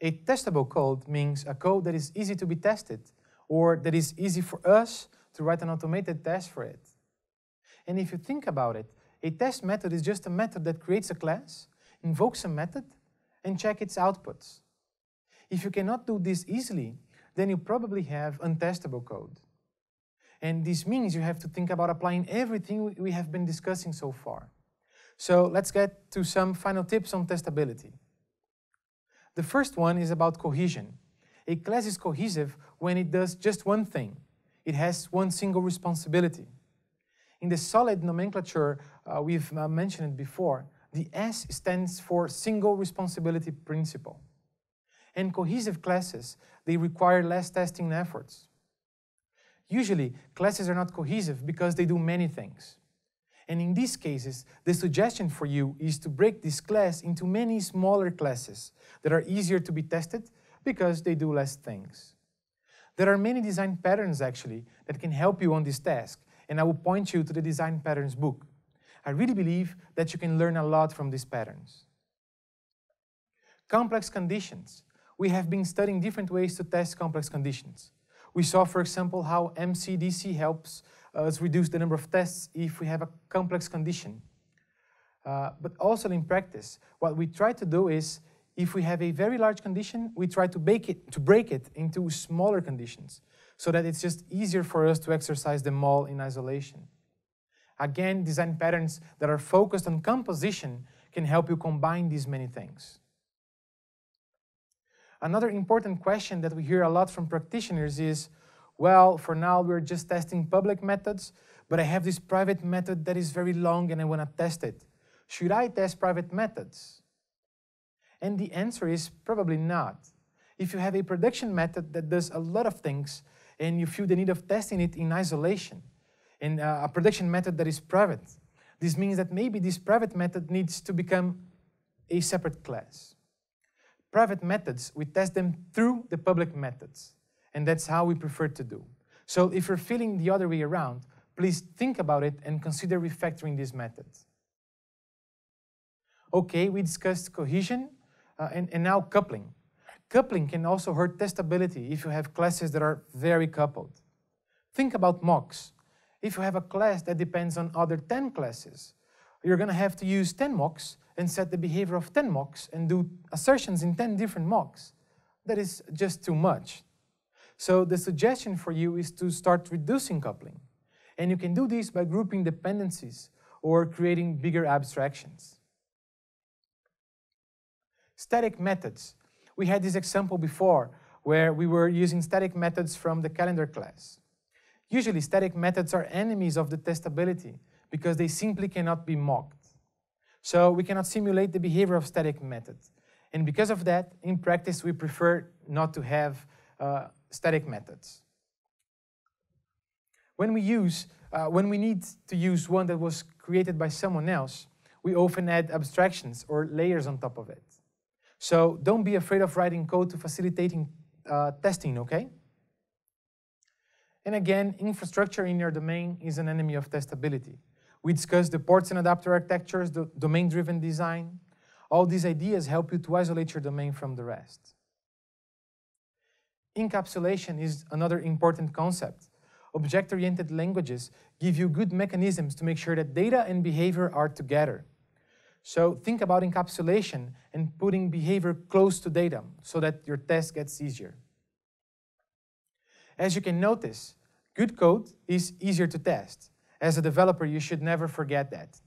A testable code means a code that is easy to be tested or that is easy for us to write an automated test for it. And if you think about it, a test method is just a method that creates a class, invokes a method, and checks its outputs. If you cannot do this easily, then you probably have untestable code. And this means you have to think about applying everything we have been discussing so far. So let's get to some final tips on testability. The first one is about cohesion. A class is cohesive when it does just one thing. It has one single responsibility. In the solid nomenclature uh, we've uh, mentioned before, the S stands for single responsibility principle. And cohesive classes, they require less testing efforts. Usually, classes are not cohesive because they do many things. And in these cases, the suggestion for you is to break this class into many smaller classes that are easier to be tested because they do less things. There are many design patterns, actually, that can help you on this task, and I will point you to the design patterns book. I really believe that you can learn a lot from these patterns. Complex conditions. We have been studying different ways to test complex conditions. We saw, for example, how MCDC helps us uh, reduce the number of tests if we have a complex condition. Uh, but also in practice, what we try to do is, if we have a very large condition, we try to, it, to break it into smaller conditions, so that it's just easier for us to exercise them all in isolation. Again, design patterns that are focused on composition can help you combine these many things. Another important question that we hear a lot from practitioners is, well, for now we're just testing public methods, but I have this private method that is very long and I want to test it. Should I test private methods? And the answer is probably not. If you have a production method that does a lot of things and you feel the need of testing it in isolation, in uh, a production method that is private, this means that maybe this private method needs to become a separate class. Private methods, we test them through the public methods. And that's how we prefer to do. So if you're feeling the other way around, please think about it and consider refactoring these methods. Okay, we discussed cohesion uh, and, and now coupling. Coupling can also hurt testability if you have classes that are very coupled. Think about mocks. If you have a class that depends on other 10 classes, you're going to have to use 10 mocks and set the behavior of 10 mocks and do assertions in 10 different mocks. That is just too much. So the suggestion for you is to start reducing coupling. And you can do this by grouping dependencies or creating bigger abstractions. Static methods. We had this example before where we were using static methods from the calendar class. Usually static methods are enemies of the testability because they simply cannot be mocked. So we cannot simulate the behavior of static methods. And because of that, in practice, we prefer not to have uh, static methods. When we use, uh, when we need to use one that was created by someone else, we often add abstractions or layers on top of it. So don't be afraid of writing code to facilitating uh, testing, okay? And again, infrastructure in your domain is an enemy of testability. We discussed the ports and adapter architectures, the domain-driven design. All these ideas help you to isolate your domain from the rest encapsulation is another important concept. Object-oriented languages give you good mechanisms to make sure that data and behavior are together. So think about encapsulation and putting behavior close to data so that your test gets easier. As you can notice, good code is easier to test. As a developer, you should never forget that.